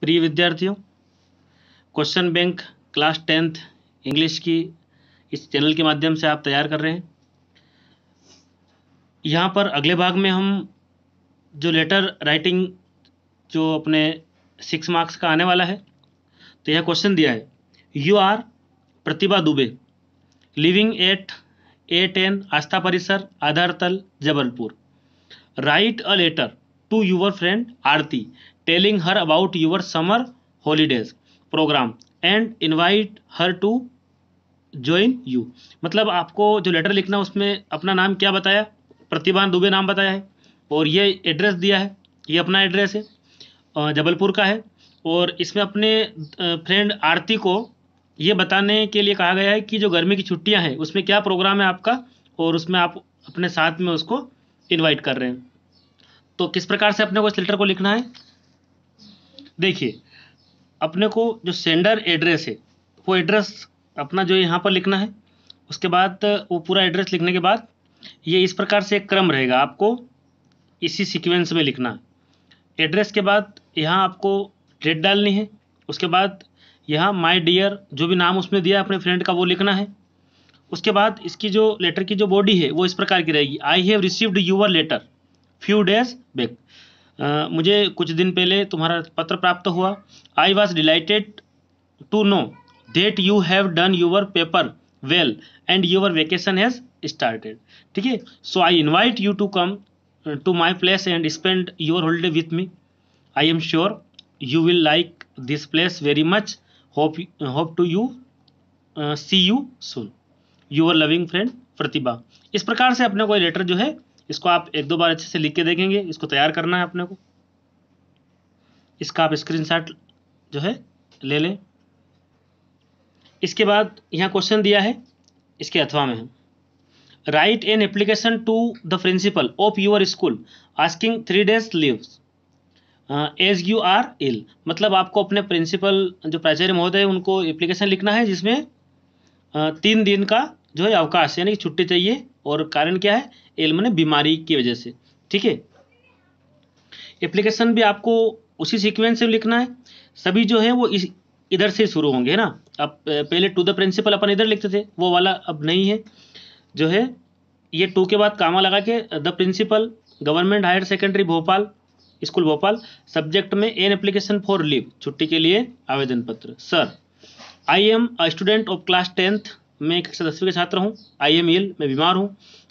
प्रिय विद्यार्थियों question bank class tenth English की इस चैनल के माध्यम से आप तैयार कर रहे हैं यहाँ पर अगले भाग में हम जो लेटर राइटिंग जो अपने सिक्स मार्क्स का आने वाला है तो यह क्वेश्चन दिया है you are Pratibha Dubey living at A ten Aastha Parisar Adhartal Jabalpur write a letter to your friend Aarti telling her about your summer holidays program and invite her to join you मतलब आपको जो लेटर लिखना उसमें अपना नाम क्या बताया प्रतिभा दुबे नाम बताया है और ये एड्रेस दिया है ये अपना एड्रेस है जबलपुर का है और इसमें अपने फ्रेंड आरती को ये बताने के लिए कहा गया है कि जो गर्मी की छुट्टियां हैं उसमें क्या प्रोग्राम है आपका और उसमें आप अपने साथ में उसको इनवाइट कर रहे हैं तो किस प्रकार से अपने को इस लेटर को लिखना है देखिए अपने को जो सेंडर एड्रेस है वो एड्रेस अपना जो यहाँ पर लिखना है उसके बाद वो पूरा एड्रेस लिखने के बाद ये इस प्रकार से एक क्रम रहेगा आपको इसी सीक्वेंस में लिखना है एड्रेस के बाद यहाँ आपको डेट डालनी है उसके बाद यहाँ माय डियर जो भी नाम उसमें दिया अपने फ्रेंड का वो लिखना है उसके बाद इसकी जो लेटर की जो बॉडी है वो इस प्रकार की रहेगी I have received your letter few days back मुझे कुछ दिन पहले तुम्हारा पत्र प्राप्त हुआ I was delighted to know that you have done your paper well and your vacation has started ठीक है so I invite you to come to my place and spend your holiday with me I am sure you will like this place very much hope hope to you see you soon your loving friend Pratibha इस प्रकार से अपने को letter जो है इसको आप एक दो बार अच्छे से लिख के देखेंगे इसको तैयार करना है अपने को इसका आप स्क्रीनशॉट जो है ले लें इसके बाद यहाँ क्वेश्चन दिया है इसके अथवा में write an application to the principal of your school asking three days leaves as you are ill मतलब आपको अपने प्रिंसिपल जो प्राचार्य महोदय उनको एप्लीकेशन लिखना है जिसमें uh, तीन दिन का जो है अवकाश यानी छुट्टी चाहिए और कारण क्या है एल मैंने बीमारी की वजह से ठीक है एप्लीकेशन भी आपको उसी सीक्वेंस से लिखना है सभी जो है वो इस इधर से शुरू होंगे है ना अब पहले टू द प्रिंसिपल अपन इधर लिखते थे वो वाला अब नहीं है जो है ये टू के बाद कामा लगा के the principal government higher secondary Bhopal school Bhopal subject में एन एप्लीकेशन फॉर लीव छुट्टी के लिए आवेदन पत्र sir I am student of class tenth मैं कक्षा दसवीं का छात्र हूँ आई एम एल मैं बीमार हूँ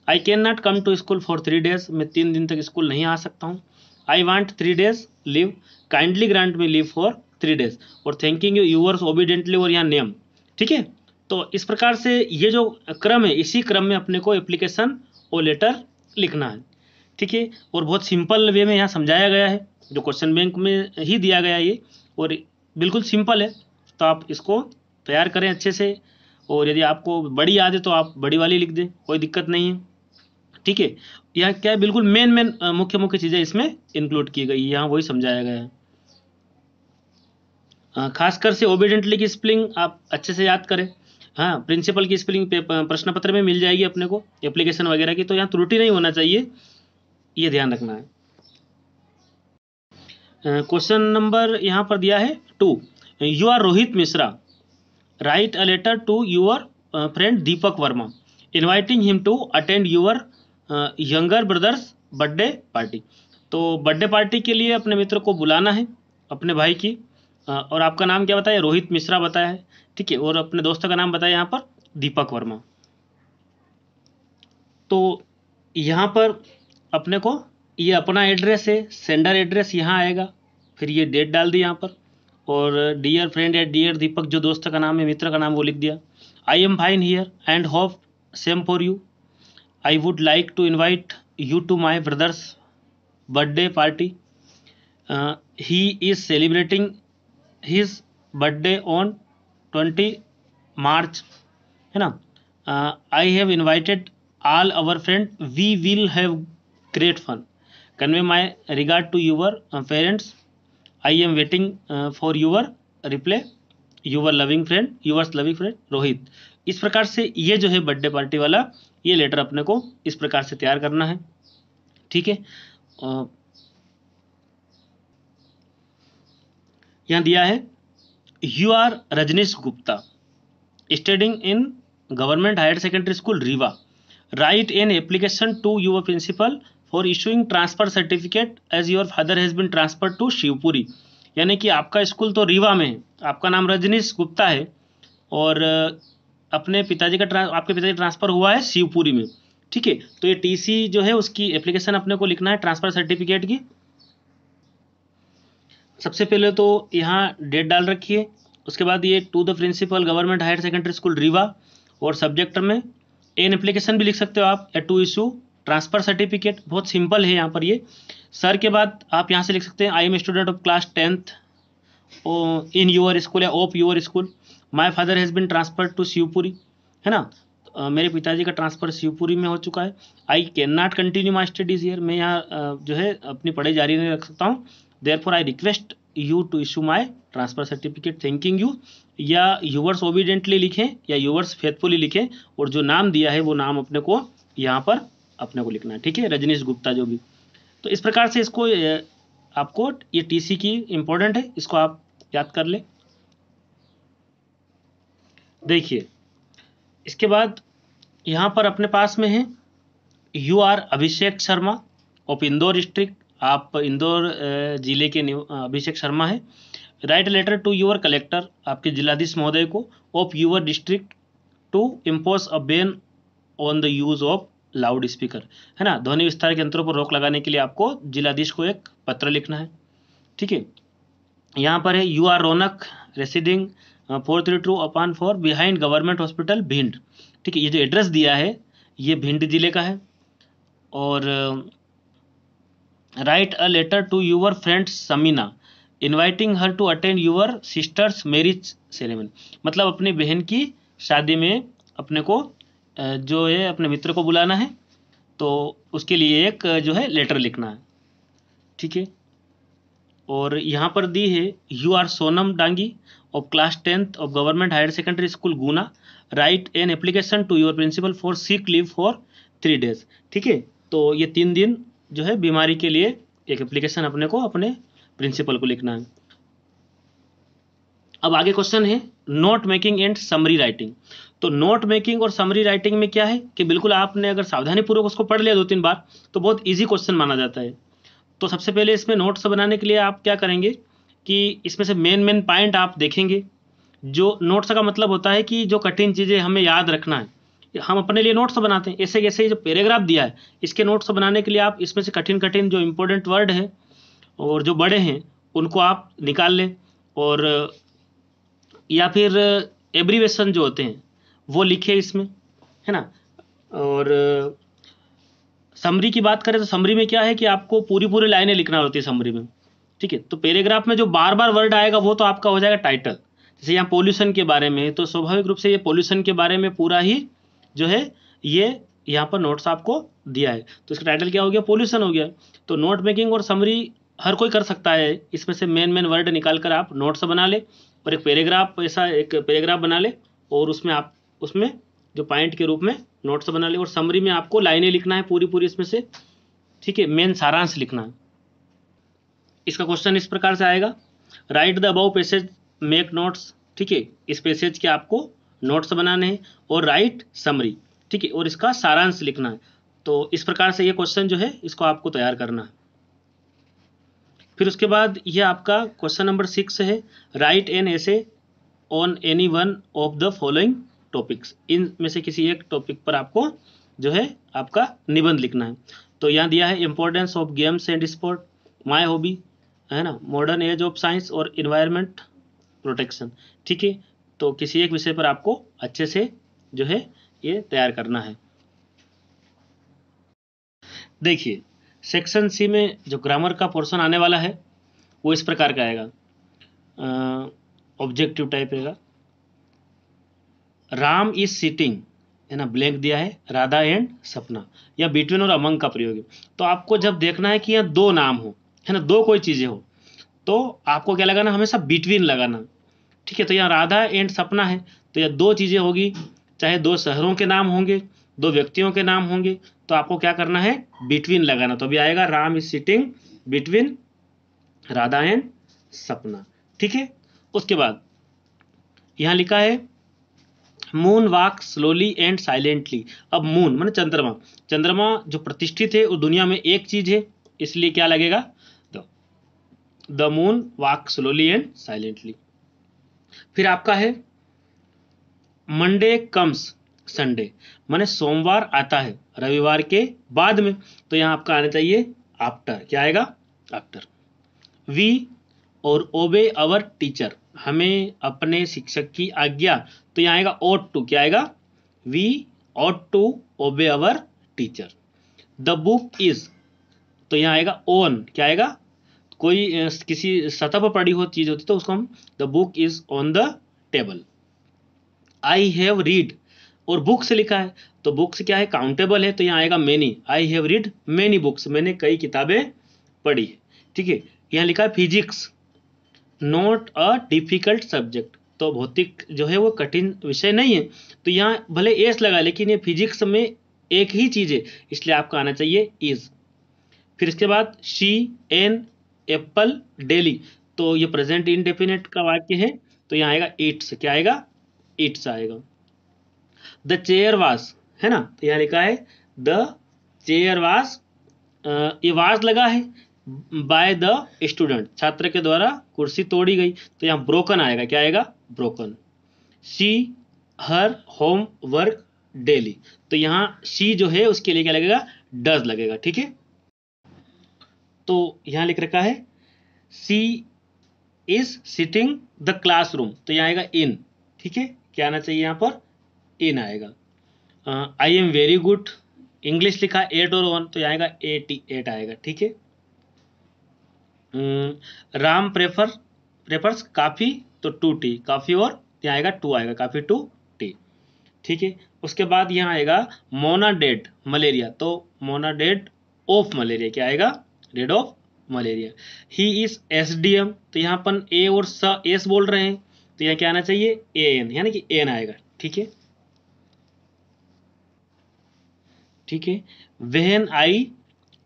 I can not come to school for three days मैं तीन दिन तक स्कूल नहीं आ सकता हूँ I want three days leave kindly grant me leave for three days और थैंकिंग यू यूअर्स ओबीडेंटली और यहाँ नेम ठीक है तो इस प्रकार से ये जो क्रम है इसी क्रम में अपने को एप्लीकेशन और लेटर लिखना है ठीक है और बहुत सिंपल वे में यहाँ समझाया गया है जो क्वेश्चन बैंक में ही दिया गया ये और बिल्कुल सिंपल है तो आप इसको तैयार करें अच्छे से और यदि आपको बड़ी याद है तो आप बड़ी वाली लिख दें कोई दिक्कत नहीं है ठीक है यहाँ क्या है बिल्कुल मेन मेन मुख्य मुख्य चीज़ें इसमें इंक्लूड की गई यहाँ वही समझाया गया है खासकर से ओबिडेंटली की स्पेलिंग आप अच्छे से याद करें हाँ प्रिंसिपल की स्पेलिंग प्रश्न पत्र में मिल जाएगी अपने को एप्लीकेशन वगैरह की तो यहाँ त्रुटि नहीं होना चाहिए ये ध्यान रखना है क्वेश्चन नंबर यहाँ पर दिया है two you are Rohit Mishra write a letter to your friend Deepak Verma inviting him to attend your younger brother's birthday party तो बर्थडे पार्टी के लिए अपने मित्र को बुलाना है अपने भाई की और आपका नाम क्या बताया रोहित मिश्रा बताया है ठीक है और अपने दोस्त का नाम बताया यहाँ पर दीपक वर्मा तो यहाँ पर अपने को ये अपना एड्रेस है सेंडर एड्रेस यहाँ आएगा फिर ये डेट डाल दी यहाँ पर और डियर फ्रेंड या डियर दीपक जो दोस्त का नाम है मित्र का नाम वो लिख दिया I am fine here and hope same for you I would like to invite you to my brother's birthday party he is celebrating celebrating his on twenty March है ना I have invited all our friend we will have great fun convey my regard to your parents I am waiting for your reply your loving friend yours loving friend Rohit इस प्रकार से ये जो है birthday party वाला ये letter अपने को इस प्रकार से तैयार करना है ठीक है यहाँ दिया है you are Rajnish Gupta studying in government higher secondary school Rewa write an application to your principal for issuing transfer certificate as your father has been transferred to Shivpuri यानी कि आपका स्कूल तो रीवा में है आपका नाम रजनीश गुप्ता है और अपने पिताजी का ट्रांस आपके पिताजी ट्रांसफ़र हुआ है शिवपुरी में ठीक है तो ये टीसी जो है उसकी एप्लीकेशन अपने को लिखना है ट्रांसफ़र सर्टिफिकेट की सबसे पहले तो यहाँ डेट डाल रखिए उसके बाद ये to the principal government higher secondary school Rewa और सब्जेक्ट में एन एप्लीकेशन भी लिख सकते हो आप a to issue transfer certificate बहुत सिंपल है यहाँ पर ये सर के बाद आप यहाँ से लिख सकते हैं I am student of class tenth in your school या of your school my father has been transferred to Shivpuri है ना Uh, मेरे पिताजी का ट्रांसफ़र शिवपुरी में हो चुका है I can not continue my studies year मैं यहाँ uh, जो है अपनी पढ़ाई जारी नहीं रख सकता हूँ therefore I request you to issue my transfer certificate thanking you या यूवर्स ओबीडेंटली लिखें या यूवर्स फेथफुली लिखें और जो नाम दिया है वो नाम अपने को यहाँ पर अपने को लिखना है ठीक है रजनीश गुप्ता जो भी तो इस प्रकार से इसको आपको ये टी की इम्पोर्टेंट है इसको आप याद कर लें देखिए इसके बाद यहाँ पर अपने पास में है you are Abhishek Sharma of Indore district आप इंदौर ज़िले के अभिषेक शर्मा है write letter to your collector आपके जिलाधीश महोदय को of your district to impose a ban on the use of loud speaker है ना ध्वनि विस्तार के यंत्रों पर रोक लगाने के लिए आपको जिलाधीश को एक पत्र लिखना है ठीक है यहाँ पर है you are Raunak residing four three two upon four behind government hospital Bhind ठीक है ये जो एड्रेस दिया है ये भिंड जिले का है और write a letter to your friend Samina inviting her to attend your sister's marriage ceremony मतलब अपनी बहन की शादी में अपने को जो है अपने मित्र को बुलाना है तो उसके लिए एक जो है लेटर लिखना है ठीक है और यहाँ पर दी है you are Sonam Dangi of class 10th of government higher secondary school guna write an application to your principal for sick leave for three days ठीक है तो ये तीन दिन जो है बीमारी के लिए एक एप्लीकेशन अपने को अपने प्रिंसिपल को लिखना है अब आगे क्वेश्चन है note making and summary writing तो नोट मेकिंग और समरी राइटिंग में क्या है कि बिल्कुल आपने अगर सावधानी पूर्वक उसको पढ़ लिया दो तीन बार तो बहुत ईजी क्वेश्चन माना जाता है तो सबसे पहले इसमें नोट्स बनाने के लिए आप क्या करेंगे कि इसमें से मेन मेन पॉइंट आप देखेंगे जो नोट्स का मतलब होता है कि जो कठिन चीज़ें हमें याद रखना है हम अपने लिए नोट्स बनाते हैं ऐसे कैसे जो पैराग्राफ दिया है इसके नोट्स बनाने के लिए आप इसमें से कठिन कठिन जो इम्पोर्टेंट वर्ड है और जो बड़े हैं उनको आप निकाल लें और या फिर एब्रीवेशन जो होते हैं वो लिखे इसमें है ना और समरी की बात करें तो समरी में क्या है कि आपको पूरी पूरी लाइनें लिखना होती है समरी में ठीक है तो पैराग्राफ में जो बार बार वर्ड आएगा वो तो आपका हो जाएगा टाइटल जैसे यहाँ पोल्यूशन के बारे में तो स्वाभाविक रूप से ये पोल्यूशन के बारे में पूरा ही जो है ये यहाँ पर नोट्स आपको दिया है तो इसका टाइटल क्या हो गया पोल्यूशन हो गया तो नोट मेकिंग और समरी हर कोई कर सकता है इसमें से मेन मेन वर्ड निकाल कर आप नोट्स बना ले और एक पैराग्राफ ऐसा एक पैराग्राफ बना ले और उसमें आप उसमें जो पॉइंट के रूप में नोट्स बना ले और समरी में आपको लाइनें लिखना है पूरी पूरी इसमें से ठीक है मेन सारांश लिखना है इसका क्वेश्चन इस प्रकार से आएगा write the above passage make notes ठीक है इस पैसेज के आपको नोट्स बनाने हैं और राइट समरी ठीक है और इसका सारांश लिखना है तो इस प्रकार से ये क्वेश्चन जो है इसको आपको तैयार करना है फिर उसके बाद ये आपका क्वेश्चन नंबर सिक्स है write an essay on any one of the following topics इन में से किसी एक टॉपिक पर आपको जो है आपका निबंध लिखना है तो यहाँ दिया है importance of games and sport my hobby है ना मॉडर्न एज ऑफ साइंस और इन्वायरमेंट प्रोटेक्शन ठीक है तो किसी एक विषय पर आपको अच्छे से जो है ये तैयार करना है देखिए सेक्शन सी में जो ग्रामर का पोर्शन आने वाला है वो इस प्रकार का आएगा ऑब्जेक्टिव टाइप रहेगा राम इज सिटिंग है ना ब्लैंक दिया है राधा एंड सपना या बिटवीन और अमंग का प्रयोग है तो आपको जब देखना है कि यहाँ दो नाम हो है ना दो कोई चीज़ें हो तो आपको क्या लगाना हमेशा बिटवीन लगाना ठीक है तो यहाँ राधा एंड सपना है तो यह दो चीज़ें होगी चाहे दो शहरों के नाम होंगे दो व्यक्तियों के नाम होंगे तो आपको क्या करना है बिटवीन लगाना तो अभी आएगा Ram is sitting between Radha and Sapna ठीक है उसके बाद यहाँ लिखा है moon walk slowly and silently अब मून मान चंद्रमा चंद्रमा जो प्रतिष्ठित है वो दुनिया में एक चीज़ है इसलिए क्या लगेगा the moon walk slowly and silently फिर आपका है मंडे कम्स संडे माने सोमवार आता है रविवार के बाद में तो यहां आपका आना चाहिए आफ्टर क्या आएगा आफ्टर वी और ओबे अवर टीचर हमें अपने शिक्षक की आज्ञा तो यहां आएगा ओट टू क्या आएगा we ought to obey our teacher the book is तो यहां आएगा ओन क्या आएगा कोई किसी सतह पर पड़ी हो चीज़ होती है तो उसको हम the book is on the table I have read और बुक से लिखा है तो बुक्स क्या है काउंटेबल है तो यहाँ आएगा many I have read many books मैंने कई किताबें पढ़ी है ठीक है यहाँ लिखा है physics not a difficult subject तो भौतिक जो है वो कठिन विषय नहीं है तो यहाँ भले एस लगा लेकिन ये फिजिक्स में एक ही चीज़ है इसलिए आपका आना चाहिए इज फिर इसके बाद शी एन एप्पल डेली तो ये प्रेजेंट इनडेफिनेट का वाक्य है तो यहाँ आएगा इट्स क्या आएगा इट्स आएगा द चेयर वास है ना तो यहाँ लिखा है द चेयर वास ये वास लगा है बाय द स्टूडेंट छात्र के द्वारा कुर्सी तोड़ी गई तो यहाँ ब्रोकन आएगा क्या आएगा broken she her home work daily तो यहाँ सी जो है उसके लिए क्या लगेगा डज लगेगा ठीक है तो यहाँ लिख रखा है she is sitting the class room तो यहाँ आएगा इन ठीक है क्या आना चाहिए यहाँ पर इन आएगा I am very good English लिखा एट और वन तो यहाँ आएगा एटी एट आएगा ठीक है राम प्रेफर प्रेफर्स काफ़ी तो टू टी काफ़ी और यहाँ आएगा टू आएगा काफ़ी टू टी ठीक है उसके बाद यहाँ आएगा मोना डेड मलेरिया तो मोना डेड ऑफ मलेरिया क्या आएगा rid of malaria he is S D M तो यहाँ पर ए और स एस बोल रहे हैं तो यहाँ क्या आना चाहिए ए एन यानी कि एन आएगा ठीक है ठीक है when I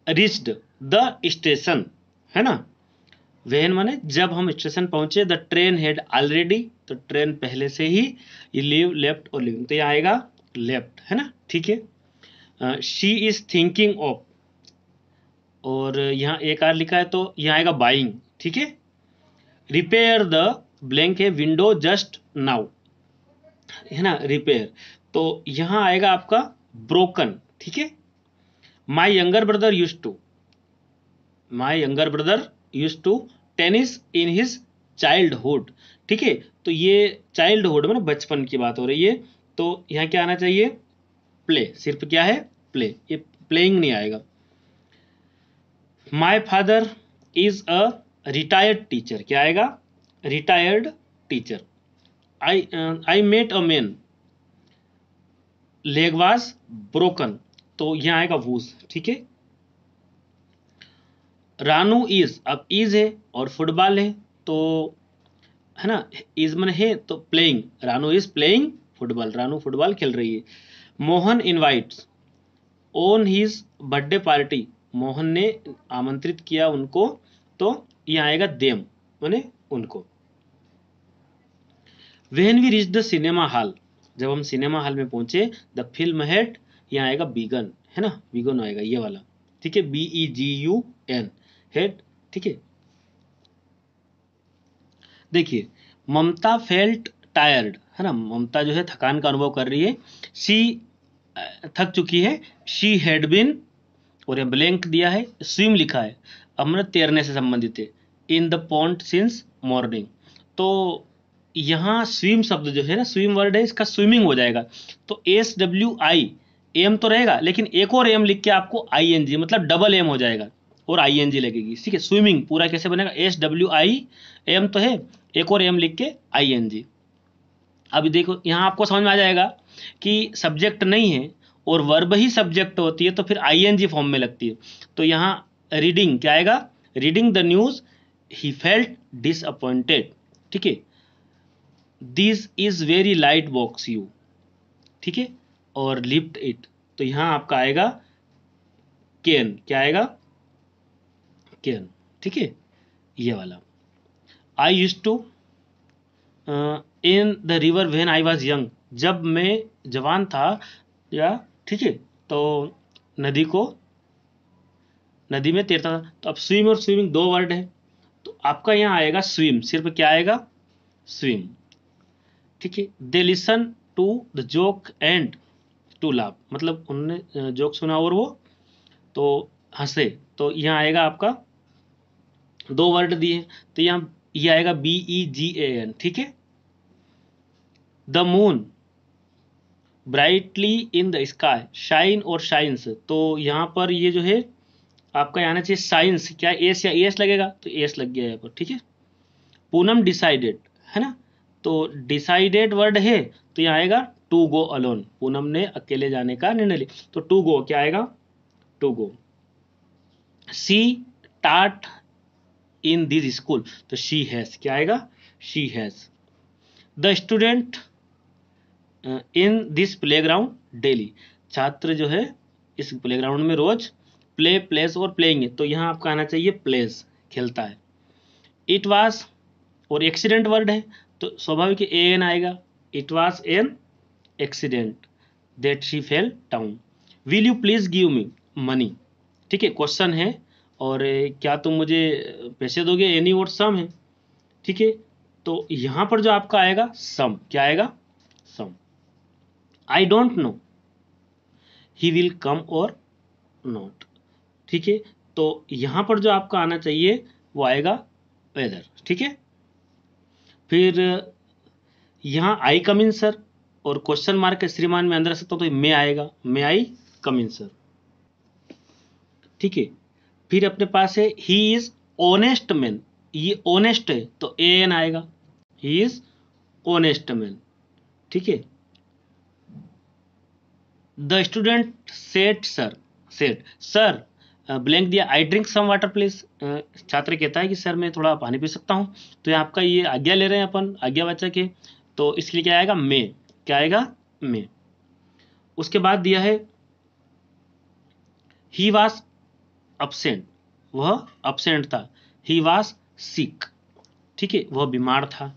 reached the station है ना वेहन माने जब हम स्टेशन पहुंचे द ट्रेन हेड ऑलरेडी तो ट्रेन पहले से ही ये लीव लेफ्ट और लिविंग तो यहाँ आएगा लेफ्ट है ना ठीक है शी इज थिंकिंग ऑफ और यहाँ एक आर लिखा है तो यहाँ आएगा बाइंग ठीक है रिपेयर द ब्लैंक है विंडो जस्ट नाउ है ना रिपेयर तो यहाँ आएगा आपका ब्रोकन ठीक है my younger brother use to my younger brother use to tennis in his childhood ठीक है तो ये चाइल्डहुड मतलब बचपन की बात हो रही है तो यहाँ क्या आना चाहिए प्ले सिर्फ क्या है प्ले ये प्लेइंग नहीं आएगा my father is a retired teacher क्या आएगा retired teacher I I met a man leg was broken तो यहाँ आएगा वूज ठीक है रानू इज अब इज है और फुटबॉल है तो है ना इज मन है तो playing Ranu is playing football Ranu football खेल रही है Mohan invites own his birthday party Mohan ने आमंत्रित किया उनको तो यह आएगा देम माने उनको when we reach the cinema hall जब हम सिनेमा हॉल में पहुंचे द फिल्म हेट यह आएगा बीगन है ना बीगन आएगा ये वाला ठीक है B E G U N had ठीक है देखिए ममता फेल्ट टायर्ड है ना ममता जो है थकान का अनुभव कर रही है सी थक चुकी है शी हैड बिन और यहाँ ब्लैंक दिया है स्विम लिखा है हमने तैरने से संबंधित है in the pond since morning तो यहाँ स्विम शब्द जो है ना स्विम वर्ड है इसका स्विमिंग हो जाएगा तो एस डब्ल्यू आई एम तो रहेगा लेकिन एक और एम लिख के आपको आई एन जी मतलब डबल एम हो जाएगा और आई एन जी लगेगी ठीक है स्विमिंग पूरा कैसे बनेगा एस डब्ल्यू आई एम तो है एक और एम लिख के आई एन जी अभी देखो यहाँ आपको समझ में आ जाएगा कि सब्जेक्ट नहीं है और वर्ब ही सब्जेक्ट होती है तो फिर आईएनजी फॉर्म में लगती है तो यहाँ रीडिंग क्या आएगा reading the news he felt disappointed ठीक है this is very light box you ठीक है और लिफ्ट इट तो यहाँ आपका आएगा केन क्या आएगा केन ठीक है ये वाला I use to in the river when I was young जब मैं जवान था या ठीक है तो नदी को नदी में तैरता था तो अब स्विम और स्विमिंग दो वर्ड है तो आपका यहाँ आएगा स्विम सिर्फ क्या आएगा स्विम ठीक है they listen to the joke and to laugh मतलब उनने जोक सुना और वो तो हंसे तो यहाँ आएगा आपका दो वर्ड दिए तो यहाँ ये आएगा B E ji A an ठीक है the moon brightly in the sky shine और शाइन्स तो यहाँ पर ये जो है आपका आना चाहिए साइंस क्या एस या एस लगेगा तो एस लग गया यहाँ पर ठीक है पूनम डिसाइडेड है ना तो डिसाइडेड वर्ड है तो यहाँ आएगा टू गो अलोन पूनम ने अकेले जाने का निर्णय लिया तो टू गो क्या आएगा to go see that in this school तो शी हैज क्या आएगा she has the student in this playground daily छात्र जो है इस प्लेग्राउंड में रोज प्ले प्लेस और प्लेइंग तो यहाँ आपका आना चाहिए प्लेस खेलता है इट वास और एक्सीडेंट वर्ड है तो स्वाभाविक ए एन आएगा it was an accident that she fell down will you please give me money ठीक है क्वेश्चन है और क्या तुम मुझे पैसे दोगे एनी और सम है ठीक है तो यहाँ पर जो आपका आएगा सम क्या आएगा I don't know he will come और नॉट ठीक है तो यहां पर जो आपका आना चाहिए वो आएगा वेदर ठीक है फिर यहां आई कम इन सर और क्वेश्चन मार्क के श्रीमान में अंदर आ सकता हूं तो मे आएगा मे आई कम इन सर ठीक है फिर अपने पास है ही इज ऑनेस्ट मैन ये ऑनेस्ट है तो ए एन आएगा ही इज ऑनेस्ट मैन ठीक है the student set sir set sir blank दिया I drink some water please छात्र कहता है कि सर मैं थोड़ा पानी पी सकता हूँ तो यहाँ आपका ये आज्ञा ले रहे हैं अपन आज्ञा बच्चा के तो इसके लिए क्या आएगा मे क्या आएगा मे उसके बाद दिया है ही वास अपसेंट वह अपसेंट था ही वास सिक ठीक है वह बीमार था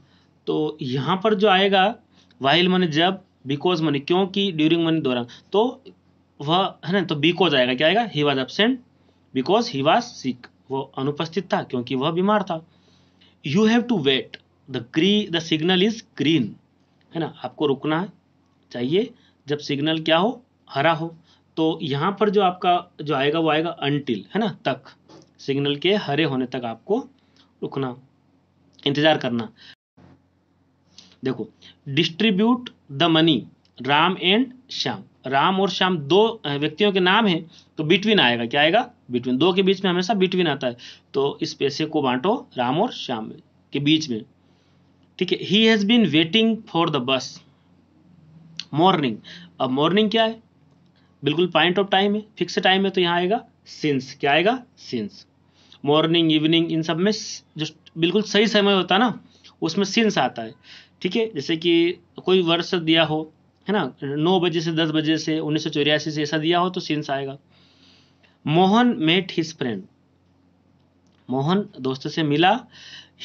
तो यहाँ पर जो आएगा वाहिल मैंने जब बिकॉज मनी क्योंकि ड्यूरिंग मनी दौरान तो वह है ना तो बिकॉज आएगा क्या आएगा he was absent because he was sick वो अनुपस्थित था क्योंकि वह बीमार था you have to wait the green the signal is green है ना आपको रुकना चाहिए जब सिग्नल क्या हो हरा हो तो यहाँ पर जो आपका जो आएगा वो आएगा अनटिल है ना तक सिग्नल के हरे होने तक आपको रुकना इंतज़ार करना देखो distribute the money Ram and Shyam Ram और श्याम दो व्यक्तियों के नाम है तो बिटवीन आएगा क्या आएगा बिटवीन दो के बीच में हमेशा बिटवीन आता है तो इस पैसे को बांटो राम और श्याम के बीच में ठीक है he has been waiting for the bus morning अब मॉर्निंग क्या है बिल्कुल पॉइंट ऑफ टाइम है फिक्स टाइम है तो यहाँ आएगा सिंस क्या आएगा सिंस मॉर्निंग इवनिंग इन सब में जो बिल्कुल सही समय होता है ना उसमें सिंस आता है ठीक है जैसे कि कोई वर्ष दिया हो है ना नौ बजे से दस बजे से उन्नीस से ऐसा दिया हो तो सीन्स आएगा Mohan met his friend Mohan दोस्त से मिला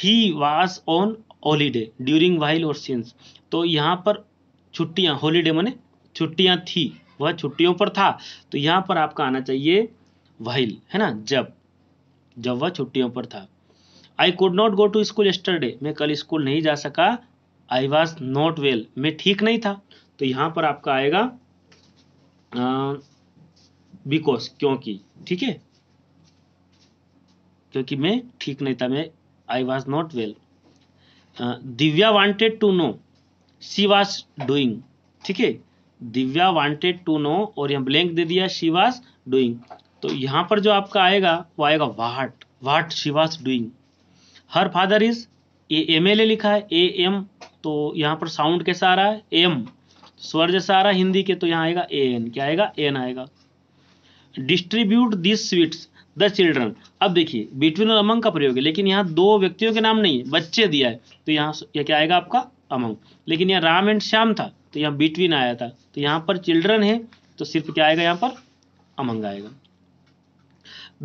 he was on holiday during while और सिंस तो यहाँ पर छुट्टियाँ हॉलीडे मैंने छुट्टियाँ थी वह छुट्टियों पर था तो यहाँ पर आपका आना चाहिए वाइल है ना जब जब वह छुट्टियों पर था I could not go to school yesterday मैं कल स्कूल नहीं जा सका आई वॉज नॉट वेल मैं ठीक नहीं था तो यहाँ पर आपका आएगा बिकॉज क्योंकि ठीक है क्योंकि मैं ठीक नहीं था मैं I was not well Divya wanted to know she was doing ठीक है दिव्या वांटेड टू नो और यहाँ ब्लैंक दे दिया शी वॉज डूइंग तो यहाँ पर जो आपका आएगा वो आएगा what what she was doing her father is a M L A लिखा है ए एम तो यहाँ पर साउंड कैसा आ रहा है एम स्वर जैसा आ रहा है हिंदी के तो यहाँ आएगा ए एन क्या आएगा एन आएगा distribute this sweets the children अब देखिए बिटवीन और अमंग का प्रयोग है लेकिन यहाँ दो व्यक्तियों के नाम नहीं है बच्चे दिया है तो यहाँ यह क्या आएगा आपका अमंग लेकिन यहाँ राम एंड श्याम था तो यहाँ बिटवीन आया था तो यहाँ पर चिल्ड्रन है तो सिर्फ क्या आएगा यहाँ पर अमंग आएगा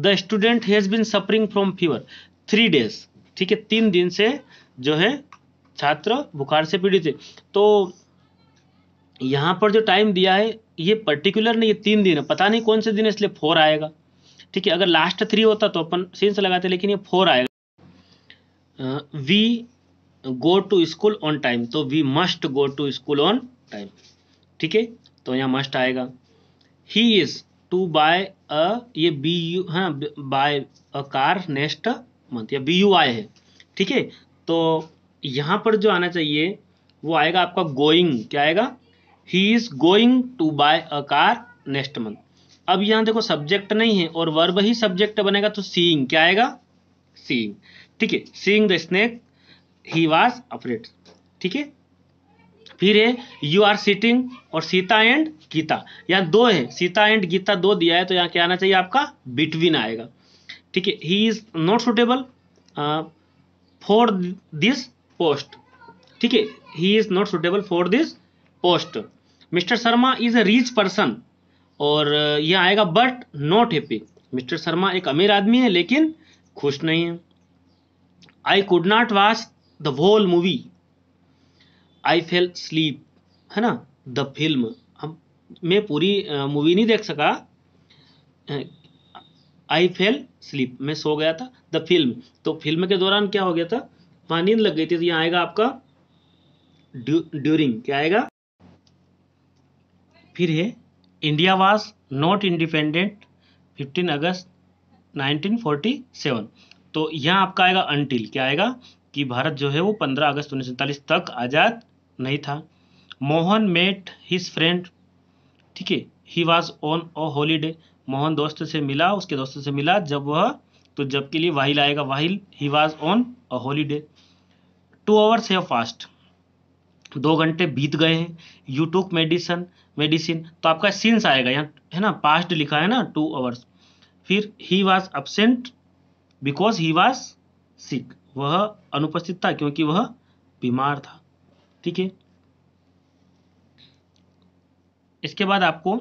the student has been suffering from fever three days ठीक है तीन दिन से जो है छात्र बुखार से पीड़ित है तो यहाँ पर जो टाइम दिया है ये पर्टिकुलर नहीं ये तीन दिन है पता नहीं कौन से दिन है इसलिए फोर आएगा ठीक है अगर लास्ट थ्री होता तो अपन सेंस लगाते लेकिन ये फोर आएगा we go to school on time तो we must go to school on time ठीक है तो यहाँ मस्ट आएगा he is to buy a ये बी यू हाँ buy a car next month या बी यू आई है ठीक है तो यहाँ पर जो आना चाहिए वो आएगा आपका गोइंग क्या आएगा he is going to buy a car next month अब यहाँ देखो सब्जेक्ट नहीं है और वर्ब ही सब्जेक्ट बनेगा तो सीइंग क्या आएगा सीइंग ठीक है seeing the snake he was afraid ठीक है फिर है यू आर सीटिंग और सीता एंड गीता यहाँ दो है सीता एंड गीता दो दिया है तो यहाँ क्या आना चाहिए आपका बिटवीन आएगा ठीक है he is not suitable for this post ठीक है he is not suitable for this post Mister Sharma is a rich person और uh, यह आएगा but not happy Mister Sharma एक अमीर आदमी है लेकिन खुश नहीं है I could not watch the whole movie I fell sleep है ना द फिल्म हम मैं पूरी मूवी uh, नहीं देख सका आई फेल स्लीप मैं सो गया था द फिल्म तो फिल्म के दौरान क्या हो गया था वहां नींद लग गई थी तो यहाँ आएगा आपका ड्यूरिंग क्या आएगा फिर है इंडिया वाज नॉट इंडिपेंडेंट 15 अगस्त 1947 तो यहाँ आपका आएगा अनटिल क्या आएगा कि भारत जो है वो 15 अगस्त उन्नीस तक आज़ाद नहीं था मोहन मेट हिज फ्रेंड ठीक है he was on a holiday Mohan दोस्त से मिला उसके दोस्त से मिला जब वह तो जब के लिए वाहिल आएगा while he was on a holiday two hours है फास्ट दो घंटे बीत गए हैं यू टूक मेडिसन मेडिसिन तो आपका सिंस आएगा यहाँ है ना पास्ट लिखा है ना टू आवर्स फिर he was absent because he was sick वह अनुपस्थित था क्योंकि वह बीमार था ठीक है इसके बाद आपको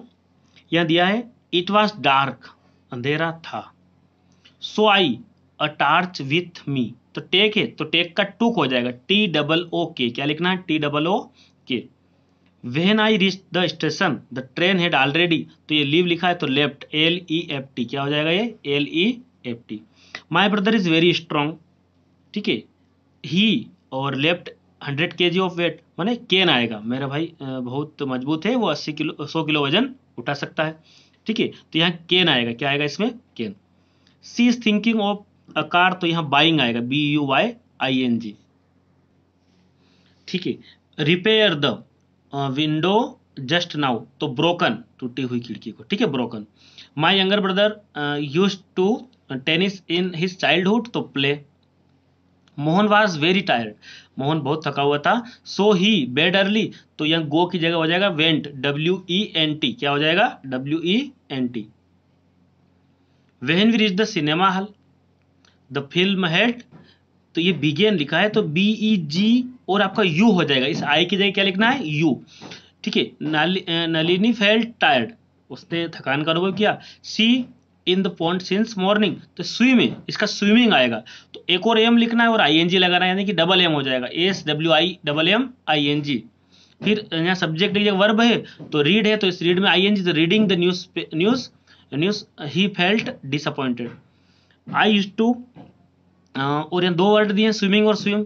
यह दिया है इट वॉज डार्क अंधेरा था सो आई अ टार्च विथ मी तो टेक है तो टेक का टूक हो जाएगा टी डबल ओ के क्या लिखना है T double O K when I reach the station the train had already तो ये लीव लिखा है तो left L E F T क्या हो जाएगा ये L E F T my brother is very strong ठीक है ही और लेफ्ट हंड्रेड के जी ऑफ वेट माने केन आएगा मेरा भाई बहुत मजबूत है वो अस्सी किलो सौ किलो वजन उठा सकता है ठीक है तो यहाँ केन आएगा क्या आएगा इसमें can she is thinking of a car तो यहां बाइंग आएगा B U Y I N G ठीक है repair the window just now तो ब्रोकन टूटी हुई खिड़की को ठीक है broken my younger brother use to tennis in his childhood तो play Mohan was very tired Mohan बहुत थका हुआ था सो ही बेड अर्ली तो यंग गो की जगह हो जाएगा went W E N T क्या हो जाएगा W E N T when we reach the cinema hall the film had तो ये बिगेन लिखा है तो बी ई जी और आपका यू हो जाएगा इस आई की जगह क्या लिखना है यू ठीक है नलिनी फेल्ट टायर्ड उसने थकान का अनुभव किया she in the pond since morning तो स्विमिंग इसका स्विमिंग आएगा तो एक और एम लिखना है और आई एन जी लगाना है यानी कि डबल एम हो जाएगा S W I double M I N G फिर यहाँ सब्जेक्ट ये वर्ब है तो रीड है तो इस रीड में आई एन जी तो reading the news news news he felt disappointed I use to और यहाँ दो वर्ड दिए स्विमिंग और swim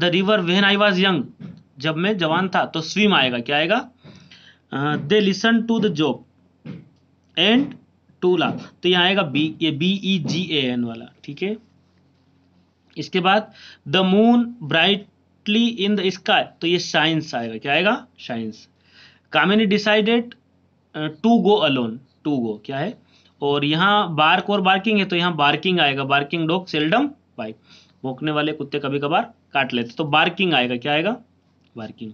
the river when I was young जब मैं जवान था तो स्विम आएगा क्या आएगा they listen to the job and laugh तो यहाँ आएगा बी ये B E ji A N वाला ठीक है इसके बाद the moon brightly in the sky तो ये साइंस आएगा क्या आएगा science Kamini decided to go alone to go क्या है और यहाँ बार्क और बार्किंग है तो यहाँ बार्किंग आएगा बार्किंग डॉग सेल्डम बाइक भोंकने वाले कुत्ते कभी कभार काट लेते तो बार्किंग आएगा क्या आएगा बार्किंग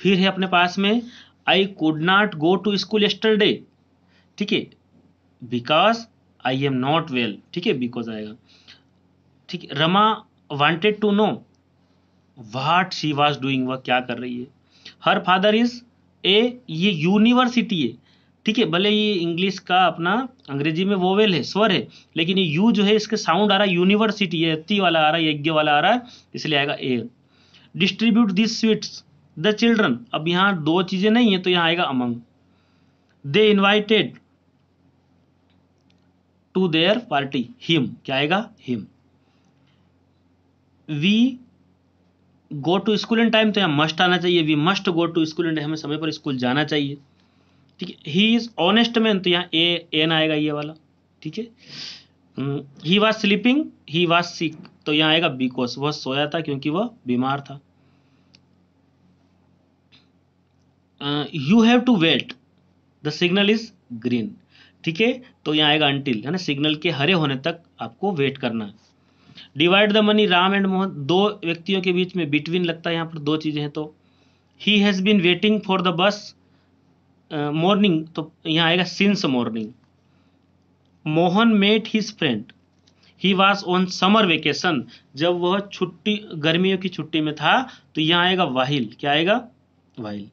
फिर है अपने पास में I could not go to school yesterday ठीक है because I am not well ठीक है बिकॉज आएगा ठीक है Rama wanted to know what she was doing वह क्या कर रही है हर फादर इज ए ये यूनिवर्सिटी है ठीक है भले ये इंग्लिश का अपना अंग्रेजी में वोवेल है स्वर है लेकिन ये यू जो है इसके साउंड आ रहा है यूनिवर्सिटी ये ती वाला आ रहा है यज्ञ वाला आ रहा है इसलिए आएगा a distribute this sweets the children अब यहाँ दो चीज़ें नहीं है तो यहाँ आएगा among they invited to their party him क्या आएगा him we go to school in time तो यहाँ मस्ट आना चाहिए we must go to school in हमें समय पर स्कूल जाना चाहिए ठीक है ही इज ऑनेस्ट मैन तो यहाँ ए एन आएगा ये वाला ठीक है he was sleeping he was sick तो यहाँ आएगा बिकॉज वह सोया था क्योंकि वह बीमार था you have to wait the signal is green ठीक है तो यहाँ आएगा अंटिल है ना सिग्नल के हरे होने तक आपको वेट करना है divide the money Ram and Mohan दो व्यक्तियों के बीच में बिटवीन लगता है यहाँ पर दो चीज़ें हैं तो he has been waiting for the bus morning तो यहाँ आएगा since morning Mohan met his friend he was on summer vacation जब वह छुट्टी गर्मियों की छुट्टी में था तो यहाँ आएगा वाहिल क्या आएगा while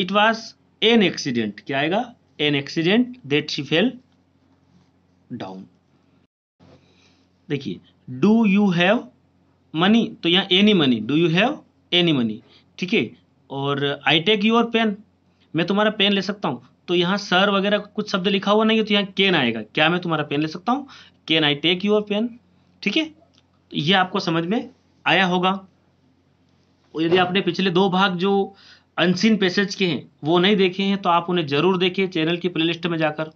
it was an accident क्या आएगा an accident that she fell down देखिए डू यू हैव मनी तो यहाँ any money do you have any money ठीक है और आई टेक यूर पेन मैं तुम्हारा पेन ले सकता हूँ तो यहाँ सर वगैरह कुछ शब्द लिखा हुआ नहीं है तो यहाँ केन आएगा क्या मैं तुम्हारा पेन ले सकता हूँ can I take your pen ठीक है ये आपको समझ में आया होगा और यदि आपने पिछले दो भाग जो अनसीन पैसेज के हैं वो नहीं देखे हैं तो आप उन्हें जरूर देखें चैनल की प्लेलिस्ट में जाकर